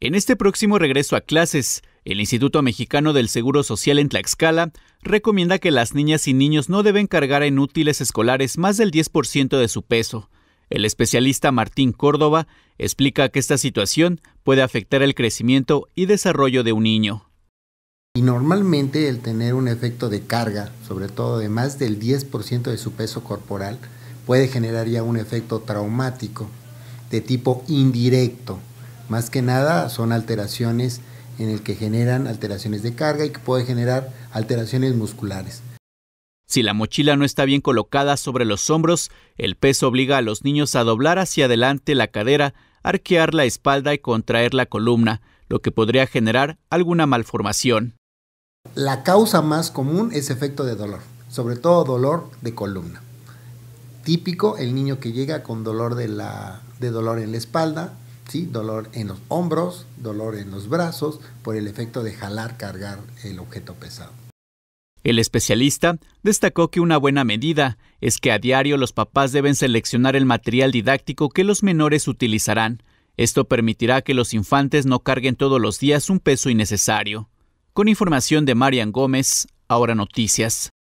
En este próximo regreso a clases, el Instituto Mexicano del Seguro Social en Tlaxcala recomienda que las niñas y niños no deben cargar en útiles escolares más del 10% de su peso. El especialista Martín Córdoba explica que esta situación puede afectar el crecimiento y desarrollo de un niño. Y normalmente el tener un efecto de carga, sobre todo de más del 10% de su peso corporal, puede generar ya un efecto traumático de tipo indirecto, más que nada son alteraciones en el que generan alteraciones de carga y que puede generar alteraciones musculares. Si la mochila no está bien colocada sobre los hombros, el peso obliga a los niños a doblar hacia adelante la cadera, arquear la espalda y contraer la columna, lo que podría generar alguna malformación. La causa más común es efecto de dolor, sobre todo dolor de columna. Típico el niño que llega con dolor de, la, dolor en la espalda, ¿sí? dolor en los hombros, dolor en los brazos por el efecto de jalar, cargar el objeto pesado. El especialista destacó que una buena medida es que a diario los papás deben seleccionar el material didáctico que los menores utilizarán. Esto permitirá que los infantes no carguen todos los días un peso innecesario. Con información de Marian Gómez, ahora noticias.